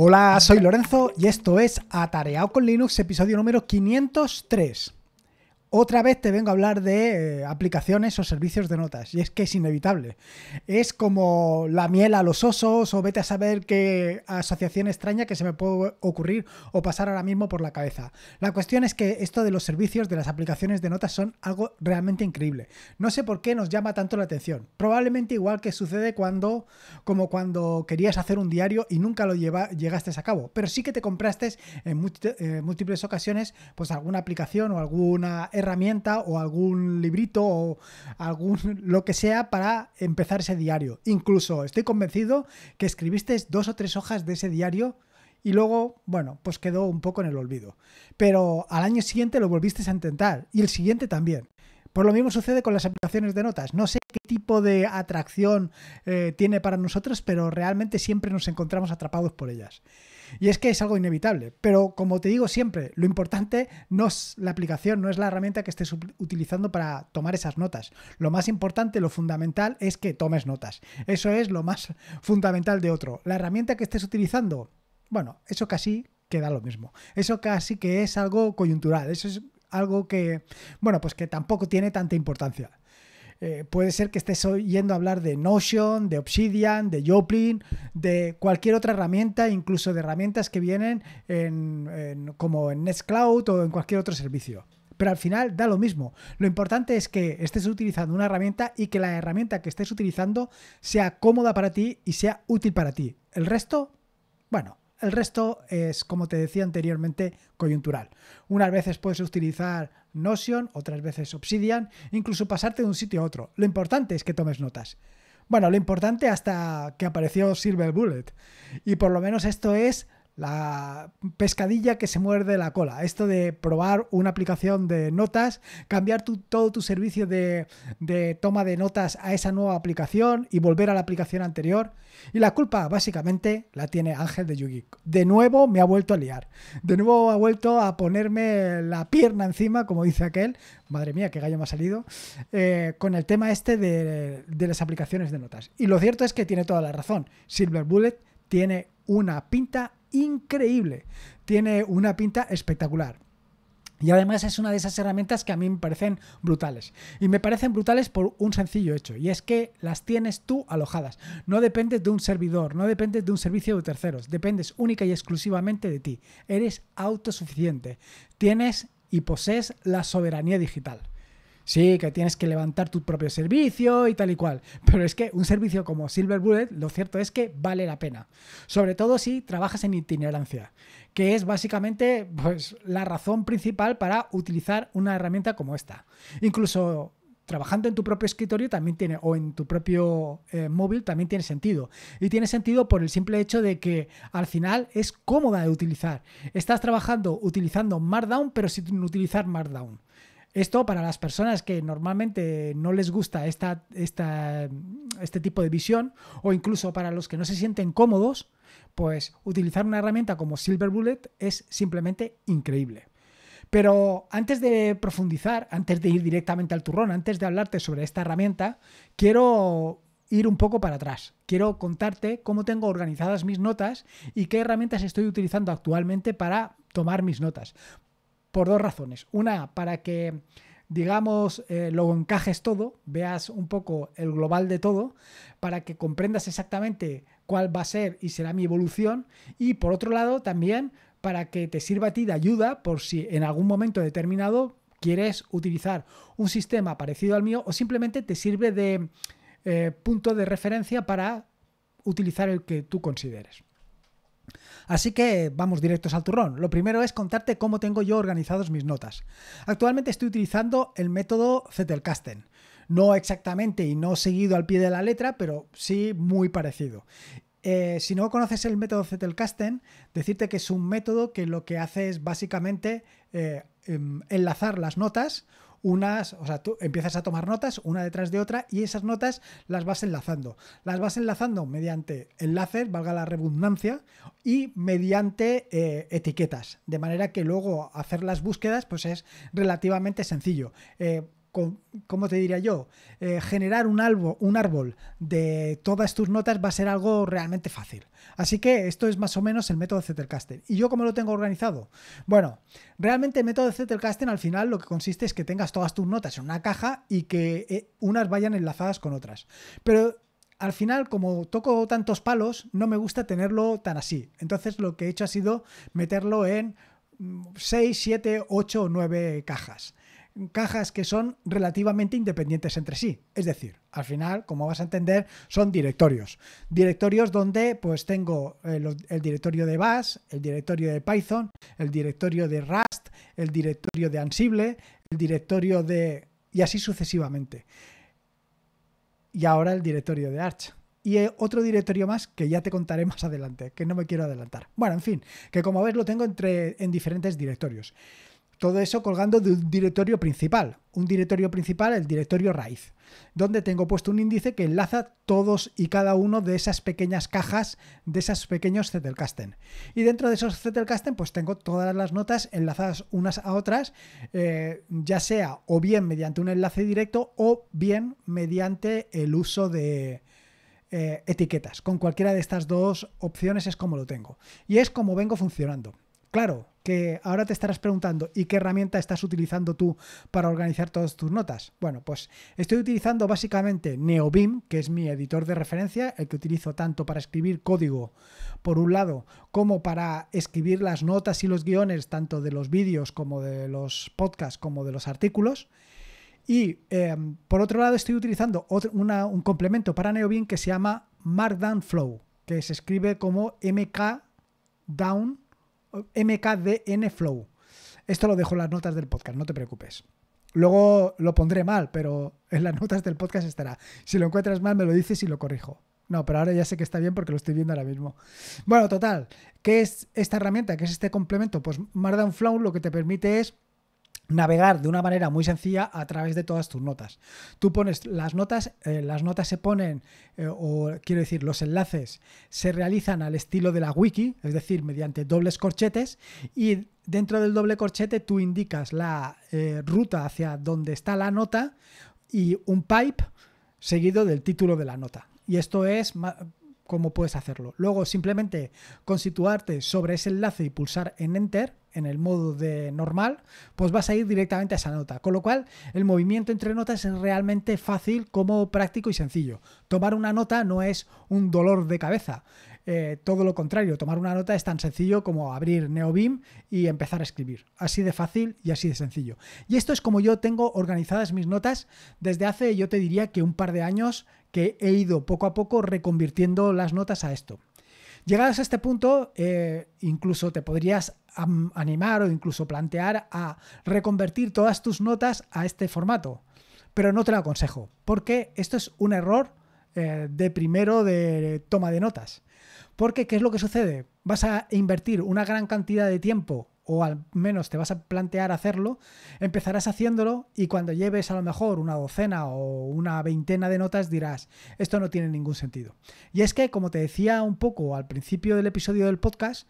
Hola, soy Lorenzo y esto es Atareado con Linux, episodio número 503 otra vez te vengo a hablar de eh, aplicaciones o servicios de notas. Y es que es inevitable. Es como la miel a los osos o vete a saber qué asociación extraña que se me puede ocurrir o pasar ahora mismo por la cabeza. La cuestión es que esto de los servicios de las aplicaciones de notas son algo realmente increíble. No sé por qué nos llama tanto la atención. Probablemente igual que sucede cuando, como cuando querías hacer un diario y nunca lo llegaste a cabo. Pero sí que te compraste en eh, múltiples ocasiones pues alguna aplicación o alguna herramienta o algún librito o algún lo que sea para empezar ese diario. Incluso estoy convencido que escribiste dos o tres hojas de ese diario y luego, bueno, pues quedó un poco en el olvido. Pero al año siguiente lo volviste a intentar y el siguiente también. Por lo mismo sucede con las aplicaciones de notas. No sé qué tipo de atracción eh, tiene para nosotros, pero realmente siempre nos encontramos atrapados por ellas. Y es que es algo inevitable. Pero como te digo siempre, lo importante no es la aplicación, no es la herramienta que estés utilizando para tomar esas notas. Lo más importante, lo fundamental es que tomes notas. Eso es lo más fundamental de otro. La herramienta que estés utilizando, bueno, eso casi queda lo mismo. Eso casi que es algo coyuntural. Eso es algo que, bueno, pues que tampoco tiene tanta importancia. Eh, puede ser que estés oyendo hablar de Notion, de Obsidian, de Joplin, de cualquier otra herramienta, incluso de herramientas que vienen como en Nextcloud o en cualquier otro servicio pero al final da lo mismo. Lo importante es que estés utilizando una herramienta y que la herramienta que estés utilizando sea cómoda para ti y sea útil para ti. El resto, bueno, el resto es, como te decía anteriormente, coyuntural. Unas veces puedes utilizar Notion, otras veces Obsidian, incluso pasarte de un sitio a otro. Lo importante es que tomes notas. Bueno, lo importante hasta que apareció Silver Bullet. Y por lo menos esto es la pescadilla que se muerde la cola. Esto de probar una aplicación de notas, cambiar todo tu servicio de, toma de notas a esa nueva aplicación y volver a la aplicación anterior. Y la culpa, básicamente, la tiene Ángel de Yugi. De nuevo me ha vuelto a liar. De nuevo ha vuelto a ponerme la pierna encima, como dice aquel. Madre mía, qué gallo me ha salido. Eh, con el tema este de, de las aplicaciones de notas. Y lo cierto es que tiene toda la razón. Silver Bullet tiene una pinta increíble, tiene una pinta espectacular. Y además es una de esas herramientas que a mí me parecen brutales. Y me parecen brutales por un sencillo hecho, y es que las tienes tú alojadas. No dependes de un servidor, no dependes de un servicio de terceros, dependes única y exclusivamente de ti. Eres autosuficiente. Tienes y posees la soberanía digital sí, que tienes que levantar tu propio servicio y tal y cual. Pero es que un servicio como Silver Bullet, lo cierto es que vale la pena. Sobre todo si trabajas en itinerancia, que es básicamente pues, la razón principal para utilizar una herramienta como esta. Incluso trabajando en tu propio escritorio también tiene, o en tu propio eh, móvil también tiene sentido. Y tiene sentido por el simple hecho de que al final es cómoda de utilizar. Estás trabajando utilizando Markdown, pero sin utilizar Markdown. Esto para las personas que normalmente no les gusta esta, este tipo de visión o incluso para los que no se sienten cómodos, pues utilizar una herramienta como Silver Bullet es simplemente increíble. Pero antes de profundizar, antes de ir directamente al turrón, antes de hablarte sobre esta herramienta, quiero ir un poco para atrás. Quiero contarte cómo tengo organizadas mis notas y qué herramientas estoy utilizando actualmente para tomar mis notas por dos razones. Una, para que, digamos, eh, lo encajes todo, veas un poco el global de todo, para que comprendas exactamente cuál va a ser y será mi evolución. Y por otro lado, también para que te sirva a ti de ayuda por si en algún momento determinado quieres utilizar un sistema parecido al mío o simplemente te sirve de eh, punto de referencia para utilizar el que tú consideres. Así que vamos directos al turrón. Lo primero es contarte cómo tengo yo organizados mis notas. Actualmente estoy utilizando el método Zettelkasten. No exactamente y no seguido al pie de la letra, pero sí muy parecido. Eh, si no conoces el método Zettelkasten, decirte que es un método que lo que hace es básicamente eh, em, enlazar las notas unas, o sea, tú empiezas a tomar notas una detrás de otra y esas notas las vas enlazando. Las vas enlazando mediante enlaces, valga la redundancia, y mediante eh, etiquetas, de manera que luego hacer las búsquedas pues es relativamente sencillo. Eh, ¿cómo te diría yo? Eh, generar un, árbol, un árbol de todas tus notas va a ser algo realmente fácil. Así que esto es más o menos el método Zettelkasten. ¿Y yo cómo lo tengo organizado? Bueno, realmente el método Zettelkasten al final lo que consiste es que tengas todas tus notas en una caja y que eh, unas vayan enlazadas con otras. Pero al final, como toco tantos palos, no me gusta tenerlo tan así. Entonces lo que he hecho ha sido meterlo en 6, 7, 8 o 9 cajas cajas que son relativamente independientes entre sí. Es decir, al final, como vas a entender, son directorios. Directorios donde pues tengo eh, el, directorio de Bash, el directorio de Python, el directorio de Rust, el directorio de Ansible, el directorio de... y así sucesivamente. Y ahora el directorio de Arch y eh, otro directorio más que ya te contaré más adelante, que no me quiero adelantar. Bueno, en fin, que como ves lo tengo entre, en diferentes directorios. Todo eso colgando de un directorio principal. Un directorio principal, el directorio raíz, donde tengo puesto un índice que enlaza todos y cada uno de esas pequeñas cajas, de esos pequeños Zettelkasten. Y dentro de esos Zettelkasten, pues tengo todas las notas enlazadas unas a otras, eh, ya sea o bien mediante un enlace directo o bien mediante el uso de, eh, etiquetas. Con cualquiera de estas dos opciones es como lo tengo. Y es como vengo funcionando. Claro, que ahora te estarás preguntando, ¿y qué herramienta estás utilizando tú para organizar todas tus notas? Bueno, pues estoy utilizando básicamente NeoBeam, que es mi editor de referencia, el que utilizo tanto para escribir código, por un lado, como para escribir las notas y los guiones, tanto de los vídeos como de los podcasts, como de los artículos. Y em, por otro lado, estoy utilizando un complemento para NeoBeam que se llama Markdown Flow, que se escribe como MK MKDN Flow. Esto lo dejo en las notas del podcast, no te preocupes. Luego lo pondré mal, pero en las notas del podcast estará. Si lo encuentras mal, me lo dices y lo corrijo. No, pero ahora ya sé que está bien porque lo estoy viendo ahora mismo. Bueno, total, ¿qué es esta herramienta? ¿Qué es este complemento? Pues Markdown Flow lo que te permite es navegar de una manera muy sencilla a través de todas tus notas. Tú pones las notas, eh, las notas se ponen, eh, o quiero decir, los enlaces se realizan al estilo de la wiki, es decir, mediante dobles corchetes y dentro del doble corchete tú indicas la eh, ruta hacia donde está la nota y un pipe seguido del título de la nota. Y esto es cómo puedes hacerlo. Luego simplemente con situarte sobre ese enlace y pulsar en Enter, en el modo de normal, pues vas a ir directamente a esa nota. Con lo cual, el movimiento entre notas es realmente fácil, como práctico y sencillo. Tomar una nota no es un dolor de cabeza. Eh, todo lo contrario, tomar una nota es tan sencillo como abrir NeoBeam y empezar a escribir. Así de fácil y así de sencillo. Y esto es como yo tengo organizadas mis notas desde hace, yo te diría que un par de años que he ido poco a poco reconvirtiendo las notas a esto. Llegadas a este punto, eh, incluso te podrías animar o incluso plantear a reconvertir todas tus notas a este formato. Pero no te lo aconsejo, porque esto es un error eh, de primero de toma de notas. Porque, ¿qué es lo que sucede? Vas a invertir una gran cantidad de tiempo o al menos te vas a plantear hacerlo, empezarás haciéndolo y cuando lleves a lo mejor una docena o una veintena de notas dirás, esto no tiene ningún sentido. Y es que, como te decía un poco al principio del episodio del podcast,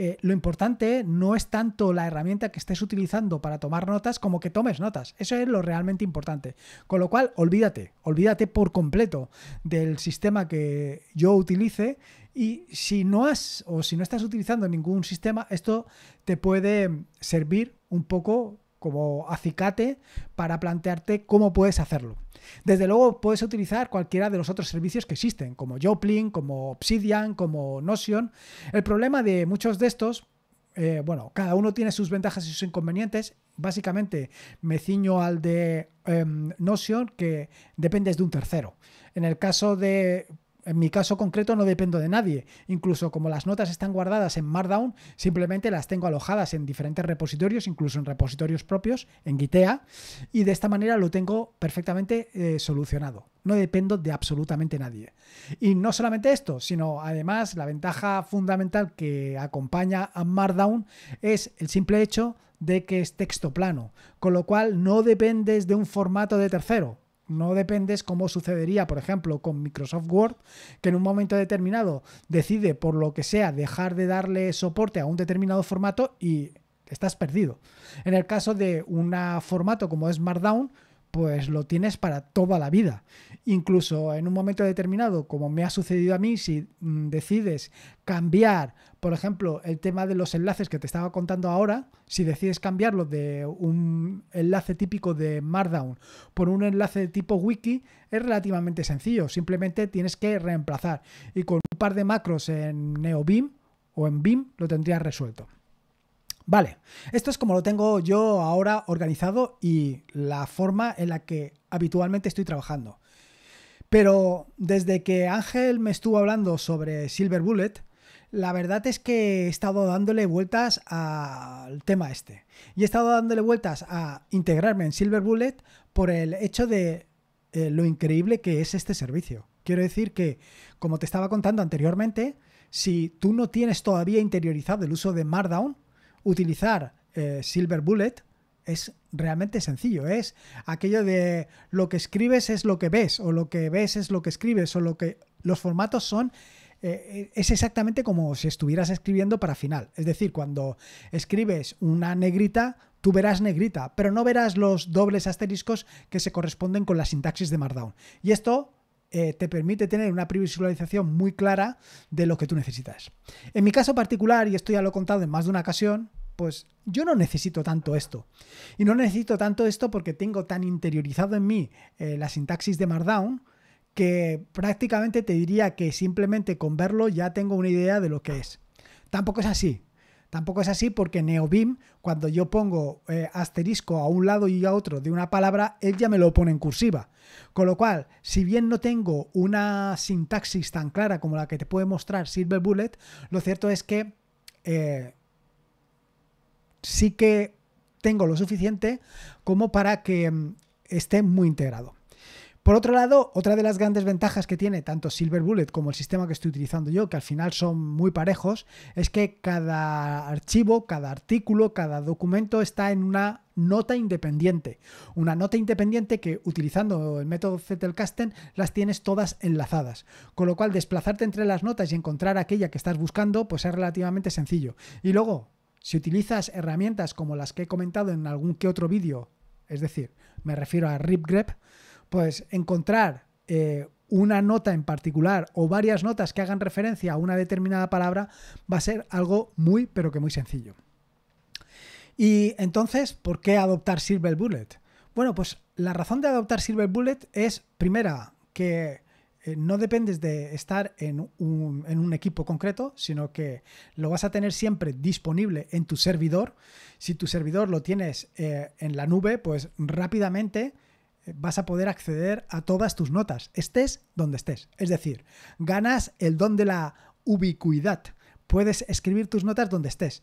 eh, lo importante no es tanto la herramienta que estés utilizando para tomar notas como que tomes notas. Eso es lo realmente importante. Con lo cual, olvídate, olvídate por completo del sistema que yo utilice y si no has o si no estás utilizando ningún sistema, esto te puede servir un poco como acicate para plantearte cómo puedes hacerlo. Desde luego puedes utilizar cualquiera de los otros servicios que existen, como Joplin, como Obsidian, como Notion. El problema de muchos de estos, eh, bueno, cada uno tiene sus ventajas y sus inconvenientes. Básicamente me ciño al de em, Notion, que dependes de un tercero. En el caso de en mi caso concreto no dependo de nadie. Incluso como las notas están guardadas en Markdown, simplemente las tengo alojadas en diferentes repositorios, incluso en repositorios propios, en Gitea, y de esta manera lo tengo perfectamente eh, solucionado. No dependo de absolutamente nadie. Y no solamente esto, sino además la ventaja fundamental que acompaña a Markdown es el simple hecho de que es texto plano, con lo cual no dependes de un formato de tercero. No dependes cómo sucedería, por ejemplo, con Microsoft Word, que en un momento determinado decide, por lo que sea, dejar de darle soporte a un determinado formato y estás perdido. En el caso de un formato como es Markdown, pues lo tienes para toda la vida. Incluso en un momento determinado, como me ha sucedido a mí, si mm, decides cambiar por ejemplo, el tema de los enlaces que te estaba contando ahora, si decides cambiarlo de un enlace típico de Markdown por un enlace de tipo wiki, es relativamente sencillo. Simplemente tienes que reemplazar y con un par de macros en NeoBeam o en BIM lo tendrías resuelto. Vale, esto es como lo tengo yo ahora organizado y la forma en la que habitualmente estoy trabajando. Pero desde que Ángel me estuvo hablando sobre Silver Bullet, la verdad es que he estado dándole vueltas al tema este. Y he estado dándole vueltas a integrarme en Silver Bullet por el hecho de eh, lo increíble que es este servicio. Quiero decir que, como te estaba contando anteriormente, si tú no tienes todavía interiorizado el uso de Markdown, utilizar eh, Silver Bullet es realmente sencillo. Es aquello de lo que escribes es lo que ves, o lo que ves es lo que escribes, o lo que. Los formatos son eh, eh, es exactamente como si estuvieras escribiendo para final. Es decir, cuando escribes una negrita, tú verás negrita, pero no verás los dobles asteriscos que se corresponden con la sintaxis de Markdown. Y esto eh, te permite tener una previsualización muy clara de lo que tú necesitas. En mi caso particular, y esto ya lo he contado en más de una ocasión, pues yo no necesito tanto esto. Y no necesito tanto esto porque tengo tan interiorizado en mí la sintaxis de Markdown que prácticamente te diría que simplemente con verlo ya tengo una idea de lo que es. Tampoco es así. Tampoco es así porque NeoBeam, cuando yo pongo eh, asterisco a un lado y a otro de una palabra, él ya me lo pone en cursiva. Con lo cual, si bien no tengo una sintaxis tan clara como la que te puede mostrar Silver Bullet, lo cierto es que eh, sí que tengo lo suficiente como para que mm, esté muy integrado. Por otro lado, otra de las grandes ventajas que tiene tanto Silver Bullet como el sistema que estoy utilizando yo, que al final son muy parejos, es que cada archivo, cada artículo, cada documento está en una nota independiente. Una nota independiente que utilizando el método Zettelkasten las tienes todas enlazadas. Con lo cual desplazarte entre las notas y encontrar aquella que estás buscando pues es relativamente sencillo. Y luego, si utilizas herramientas como las que he comentado en algún que otro vídeo, es decir, me refiero a RipGrep, pues encontrar eh, una nota en particular o varias notas que hagan referencia a una determinada palabra va a ser algo muy, pero que muy sencillo. Y entonces, ¿por qué adoptar Silver Bullet? Bueno, pues la razón de adoptar Silver Bullet es, primera, que eh, no dependes de estar en un, equipo concreto, sino que lo vas a tener siempre disponible en tu servidor. Si tu servidor lo tienes eh, en la nube, pues rápidamente vas a poder acceder a todas tus notas, estés donde estés. Es decir, ganas el don de la ubicuidad. Puedes escribir tus notas donde estés.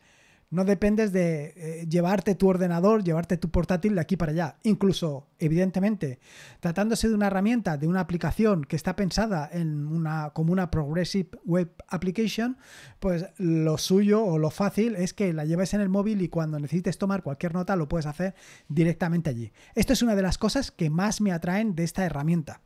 No dependes de eh, llevarte tu ordenador, llevarte tu portátil de aquí para allá. Incluso, evidentemente, tratándose de una herramienta, de una aplicación que está pensada en una, como una Progressive Web Application, pues lo suyo o lo fácil es que la lleves en el móvil y cuando necesites tomar cualquier nota lo puedes hacer directamente allí. Esto es una de las cosas que más me atraen de esta herramienta.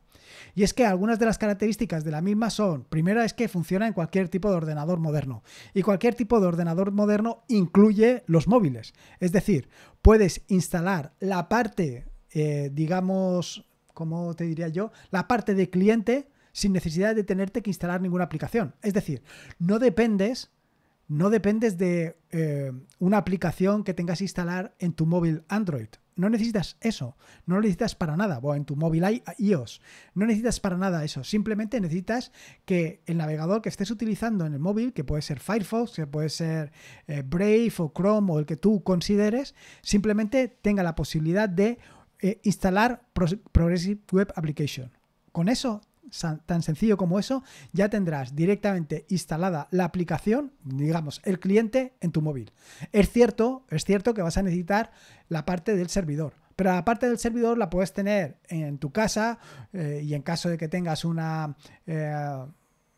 Y es que algunas de las características de la misma son, primera es que funciona en cualquier tipo de ordenador moderno. Y cualquier tipo de ordenador moderno incluye los móviles. Es decir, puedes instalar la parte, eh, digamos, ¿cómo te diría yo? La parte de cliente sin necesidad de tenerte que instalar ninguna aplicación. Es decir, no dependes no dependes de eh, una aplicación que tengas que instalar en tu móvil Android. No necesitas eso, no lo necesitas para nada. Bueno, en tu móvil hay iOS, no necesitas para nada eso. Simplemente necesitas que el navegador que estés utilizando en el móvil, que puede ser Firefox, que puede ser eh, Brave o Chrome o el que tú consideres, simplemente tenga la posibilidad de eh, instalar Progressive Web Application. Con eso tan sencillo como eso, ya tendrás directamente instalada la aplicación, digamos, el cliente en tu móvil. Es cierto, es cierto que vas a necesitar la parte del servidor, pero la parte del servidor la puedes tener en tu casa eh, y en caso de que tengas una... Eh,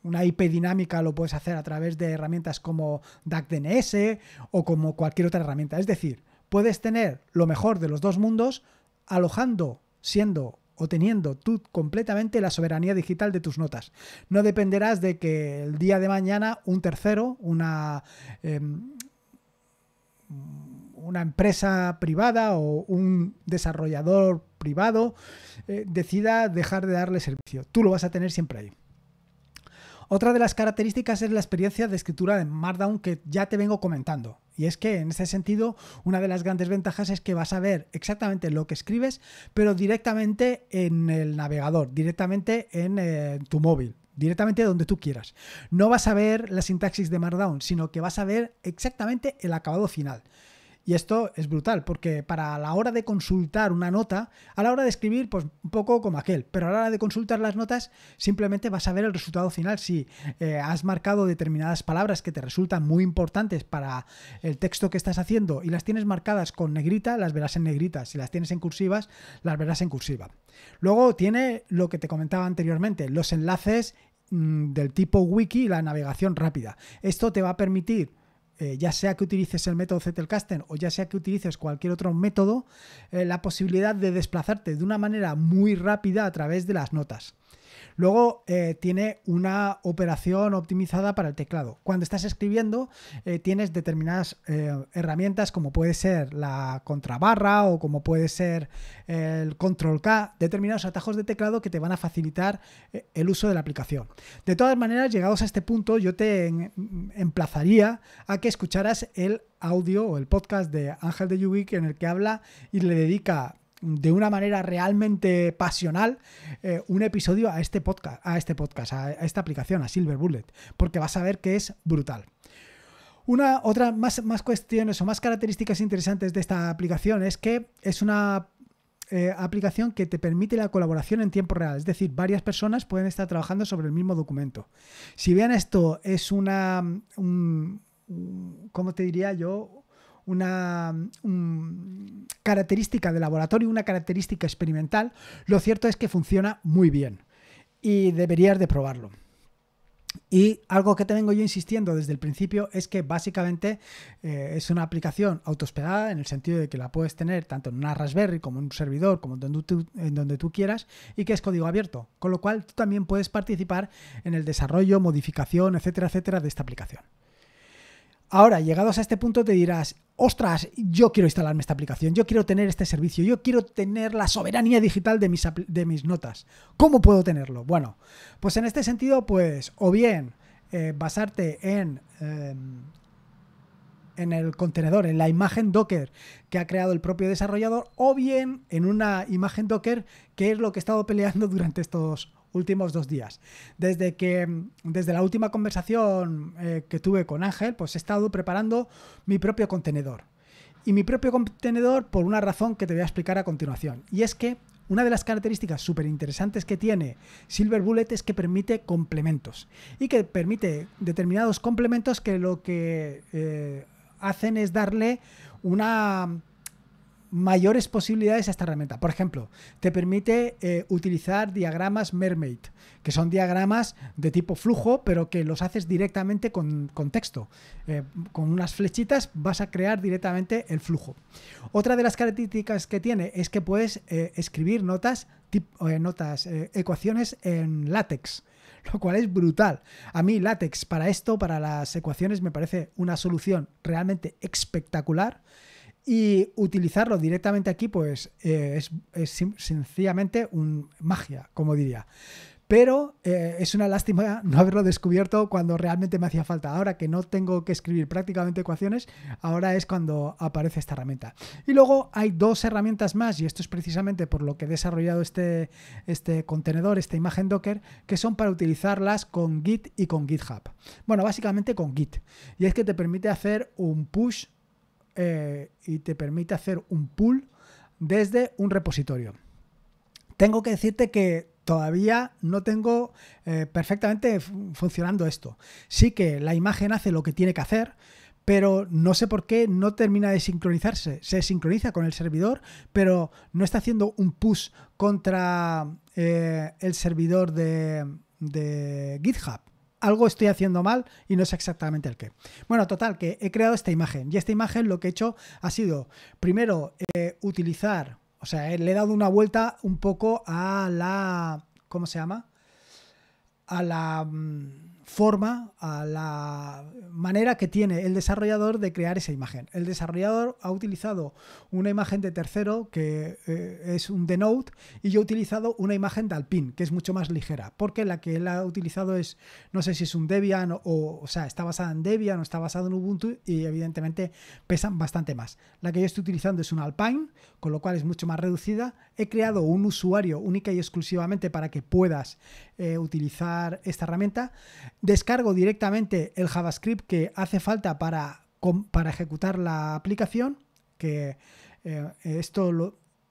una IP dinámica lo puedes hacer a través de herramientas como DNS o como cualquier otra herramienta. Es decir, puedes tener lo mejor de los dos mundos alojando, siendo o teniendo tú completamente la soberanía digital de tus notas. No dependerás de que el día de mañana un tercero, una, em, una empresa privada o un desarrollador privado eh, decida dejar de darle servicio. Tú lo vas a tener siempre ahí. Otra de las características es la experiencia de escritura de Markdown que ya te vengo comentando. Y es que en ese sentido, una de las grandes ventajas es que vas a ver exactamente lo que escribes, pero directamente en el navegador, directamente en eh, tu móvil directamente donde tú quieras. No vas a ver la sintaxis de Markdown, sino que vas a ver exactamente el acabado final. Y esto es brutal, porque para la hora de consultar una nota, a la hora de escribir, pues un poco como aquel, pero a la hora de consultar las notas, simplemente vas a ver el resultado final. Si eh, has marcado determinadas palabras que te resultan muy importantes para el texto que estás haciendo y las tienes marcadas con negrita, las verás en negrita. Si las tienes en cursivas, las verás en cursiva. Luego tiene lo que te comentaba anteriormente, los enlaces mm, del tipo wiki y la navegación rápida. Esto te va a permitir eh, ya sea que utilices el método Zettelkasten o ya sea que utilices cualquier otro método, eh, la posibilidad de desplazarte de una manera muy rápida a través de las notas. Luego eh, tiene una operación optimizada para el teclado. Cuando estás escribiendo eh, tienes determinadas eh, herramientas como puede ser la contrabarra o como puede ser el control K, determinados atajos de teclado que te van a facilitar el uso de la aplicación. De todas maneras, llegados a este punto, yo te emplazaría a que escucharas el audio o el podcast de Ángel de Yubik en el que habla y le dedica de una manera realmente pasional eh, un episodio a este podcast, a este podcast, a esta aplicación, a Silver Bullet, porque vas a ver que es brutal. Una otra más, más cuestiones o más características interesantes de esta aplicación es que es una eh, aplicación que te permite la colaboración en tiempo real, es decir, varias personas pueden estar trabajando sobre el mismo documento. Si vean esto es una, mm, ¿cómo te diría yo? una característica de laboratorio, una característica experimental, lo cierto es que funciona muy bien y deberías de probarlo. Y algo que te vengo yo insistiendo desde el principio es que básicamente eh, es una aplicación auto-esperada en el sentido de que la puedes tener tanto en una Raspberry como en un servidor, como en donde tú quieras y que es código abierto, con lo cual tú también puedes participar en el desarrollo, modificación, etcétera, etcétera de esta aplicación. Ahora, llegados a este punto, te dirás, ostras, yo quiero instalarme esta aplicación, yo quiero tener este servicio, yo quiero tener la soberanía digital de mis, de mis notas. ¿Cómo puedo tenerlo? Bueno, pues en este sentido, pues, o bien eh, basarte en... Em, en el contenedor, en la imagen Docker que ha creado el propio desarrollador, o bien en una imagen Docker, que es lo que he estado peleando durante estos últimos dos días. Desde, que, desde la última conversación eh, que tuve con Ángel, pues he estado preparando mi propio contenedor. Y mi propio contenedor por una razón que te voy a explicar a continuación. Y es que una de las características súper interesantes que tiene Silver Bullet es que permite complementos. Y que permite determinados complementos que lo que eh, hacen es darle una mayores posibilidades a esta herramienta. Por ejemplo, te permite eh, utilizar diagramas Mermaid, que son diagramas de tipo flujo, pero que los haces directamente con, texto. Eh, con unas flechitas vas a crear directamente el flujo. Otra de las características que tiene es que puedes eh, escribir notas, notas ecuaciones en látex lo cual es brutal. A mí látex para esto, para las ecuaciones, me parece una solución realmente espectacular. Y utilizarlo directamente aquí, pues eh, es, sencillamente un magia, como diría. Pero eh, es una lástima no haberlo descubierto cuando realmente me hacía falta. Ahora que no tengo que escribir prácticamente ecuaciones, ahora es cuando aparece esta herramienta. Y luego hay dos herramientas más, y esto es precisamente por lo que he desarrollado este, este contenedor, esta imagen Docker, que son para utilizarlas con Git y con GitHub. Bueno, básicamente con Git. Y es que te permite hacer un push eh, y te permite hacer un pull desde un repositorio. Tengo que decirte que todavía no tengo eh, perfectamente funcionando esto. Sí que la imagen hace lo que tiene que hacer, pero no sé por qué no termina de sincronizarse. Se sincroniza con el servidor, pero no está haciendo un push contra eh, el servidor de GitHub algo estoy haciendo mal y no sé exactamente el qué. Bueno, total, que he creado esta imagen y esta imagen lo que he hecho ha sido, primero, eh, utilizar, o sea, eh, le he dado una vuelta un poco a la, ¿cómo se llama? A la... Mm, forma a la manera que tiene el desarrollador de crear esa imagen. El desarrollador ha utilizado una imagen de tercero que eh, es un denote y yo he utilizado una imagen de Alpine que es mucho más ligera porque la que él ha utilizado es, no sé si es un Debian o, o, sea, está basada en Debian o está basada en Ubuntu y evidentemente pesan bastante más. La que yo estoy utilizando es un Alpine, con lo cual es mucho más reducida. He creado un usuario única y exclusivamente para que puedas eh, utilizar esta herramienta descargo directamente el JavaScript que hace falta para, para ejecutar la aplicación, que eh, esto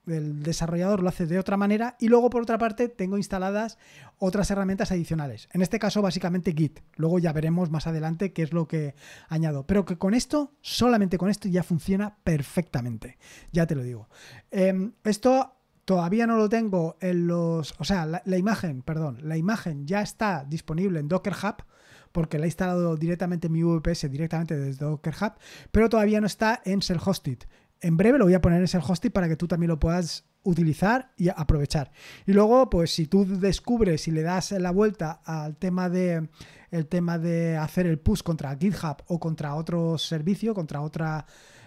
el desarrollador lo hace de otra manera, y luego por otra parte tengo instaladas otras herramientas adicionales. En este caso básicamente Git. Luego ya veremos más adelante qué es lo que añado. Pero que con esto, solamente con esto ya funciona perfectamente. Ya te lo digo. Em, esto Todavía no lo tengo en los... O sea, la, imagen, perdón, la imagen ya está disponible en Docker Hub porque la he instalado directamente en mi VPS, directamente desde Docker Hub, pero todavía no está en Self-Hosted. En breve lo voy a poner en Self-Hosted para que tú también lo puedas utilizar y aprovechar. Y luego, pues si tú descubres y le das la vuelta al tema de el tema de hacer el push contra GitHub o contra otro servicio, contra otro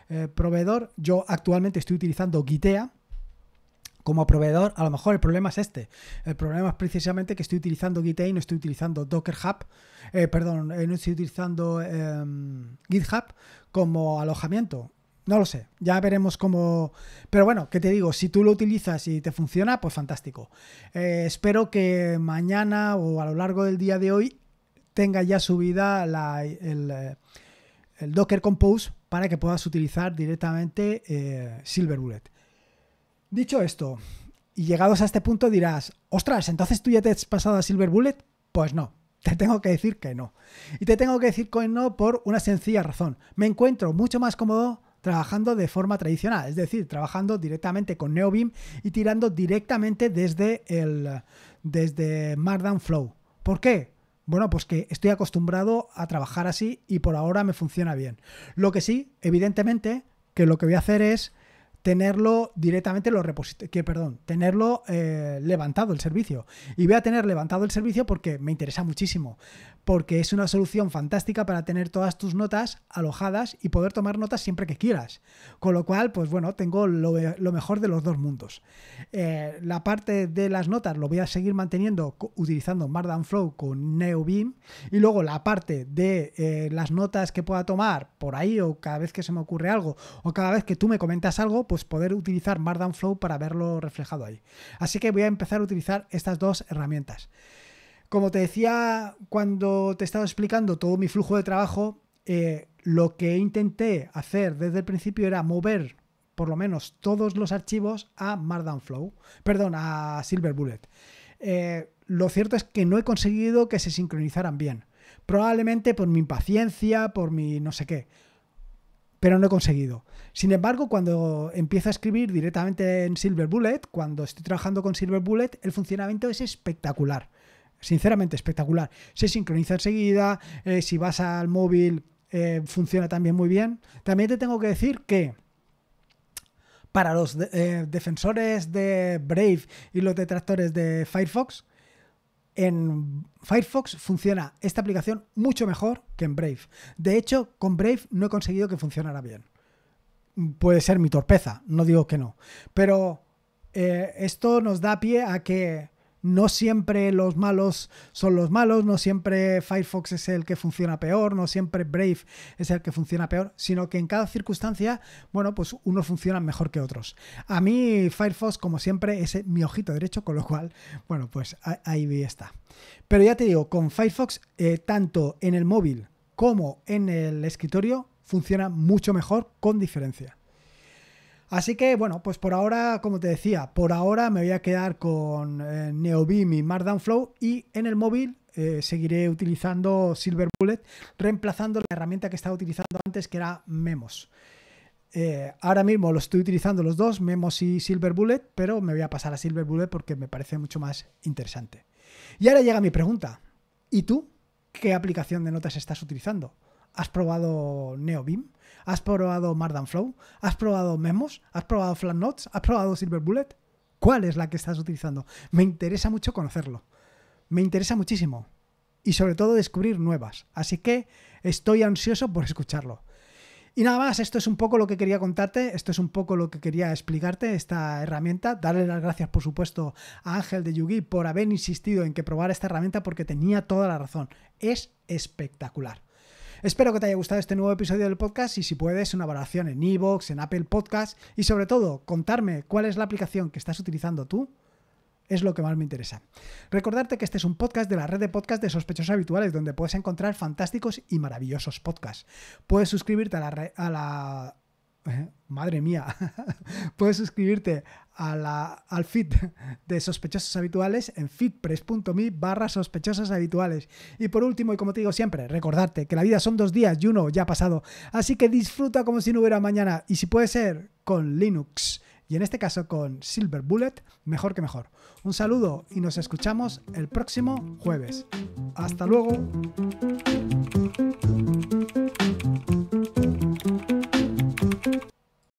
eh, proveedor, yo actualmente estoy utilizando Gitea, como proveedor, a lo mejor el problema es este. El problema es precisamente que estoy utilizando GitHub, no estoy utilizando Docker Hub, eh, perdón, eh, no estoy utilizando em, GitHub como alojamiento. No lo sé, ya veremos cómo... Pero bueno, ¿qué te digo? Si tú lo utilizas y te funciona, pues fantástico. Eh, espero que mañana o a lo largo del día de hoy tenga ya subida el, Docker Compose para que puedas utilizar directamente Silver Bullet. Dicho esto, y llegados a este punto dirás, ostras, entonces tú ya te has pasado a Silver Bullet. Pues no, te tengo que decir que no. Y te tengo que decir que no por una sencilla razón. Me encuentro mucho más cómodo trabajando de forma tradicional, es decir, trabajando directamente con NeoBeam y tirando directamente desde el desde Markdown Flow. ¿Por qué? Bueno, pues que estoy acostumbrado a trabajar así y por ahora me funciona bien. Lo que sí, evidentemente, que lo que voy a hacer es tenerlo directamente lo que perdón, tenerlo eh, levantado el servicio. Y voy a tener levantado el servicio porque me interesa muchísimo porque es una solución fantástica para tener todas tus notas alojadas y poder tomar notas siempre que quieras. Con lo cual, pues bueno, tengo lo, mejor de los dos mundos. Eh, la parte de las notas lo voy a seguir manteniendo utilizando Markdown Flow con NeoBeam y luego la parte de eh, las notas que pueda tomar por ahí o cada vez que se me ocurre algo o cada vez que tú me comentas algo, pues poder utilizar Markdown Flow para verlo reflejado ahí. Así que voy a empezar a utilizar estas dos herramientas. Como te decía cuando te estaba explicando todo mi flujo de trabajo, eh, lo que intenté hacer desde el principio era mover por lo menos todos los archivos a perdón, a Silver Bullet. Eh, lo cierto es que no he conseguido que se sincronizaran bien. Probablemente por mi impaciencia, por mi no sé qué. Pero no he conseguido. Sin embargo, cuando empiezo a escribir directamente en Silver Bullet, cuando estoy trabajando con Silver Bullet, el funcionamiento es espectacular sinceramente espectacular. Se sincroniza enseguida, eh, si vas al móvil eh, funciona también muy bien. También te tengo que decir que para los eh, defensores de Brave y los detractores de Firefox, en Firefox funciona esta aplicación mucho mejor que en Brave. De hecho, con Brave no he conseguido que funcionara bien. Puede ser mi torpeza, no digo que no. Pero esto nos da pie a que no siempre los malos son los malos, no siempre Firefox es el que funciona peor, no siempre Brave es el que funciona peor, sino que en cada circunstancia, bueno, pues unos funciona mejor que otros. A mí Firefox, como siempre, es mi ojito derecho, con lo cual, bueno, pues ahí está. Pero ya te digo, con Firefox, eh, tanto en el móvil como en el escritorio, funciona mucho mejor con diferencia. Así que bueno, pues por ahora, como te decía, por ahora me voy a quedar con eh, NeoBeam y Markdown Flow y en el móvil eh, seguiré utilizando Silver Bullet, reemplazando la herramienta que estaba utilizando antes, que era Memos. Eh, ahora mismo lo estoy utilizando los dos, Memos y Silver Bullet, pero me voy a pasar a Silver Bullet porque me parece mucho más interesante. Y ahora llega mi pregunta. ¿Y tú qué aplicación de notas estás utilizando? ¿Has probado NeoBeam? ¿Has probado Mardan Flow? ¿Has probado Memos? ¿Has probado Flat Notes? ¿Has probado Silver Bullet? ¿Cuál es la que estás utilizando? Me interesa mucho conocerlo. Me interesa muchísimo. Y sobre todo descubrir nuevas. Así que estoy ansioso por escucharlo. Y nada más, esto es un poco lo que quería contarte, esto es un poco lo que quería explicarte, esta herramienta. Darle las gracias, por supuesto, a Ángel de Yugi por haber insistido en que probara esta herramienta porque tenía toda la razón. Es espectacular. Espero que te haya gustado este nuevo episodio del podcast y si puedes una valoración en iVoox, en Apple Podcast y sobre todo contarme cuál es la aplicación que estás utilizando tú es lo que más me interesa. Recordarte que este es un podcast de la red de podcast de sospechosos habituales, donde puedes encontrar fantásticos y maravillosos podcasts. Puedes suscribirte a la... A la... Eh, madre mía, puedes suscribirte a la, al feed de sospechosos habituales en feedpress.me barra sospechosos habituales. Y por último, y como te digo siempre, recordarte que la vida son dos días y uno ya ha pasado, así que disfruta como si no hubiera mañana y si puede ser con Linux y en este caso con Silver Bullet, mejor que mejor. Un saludo y nos escuchamos el próximo jueves. Hasta luego.